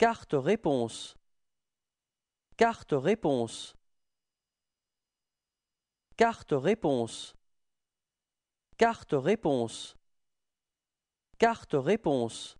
Carte réponse. Carte réponse. Carte réponse. Carte réponse. Carte réponse.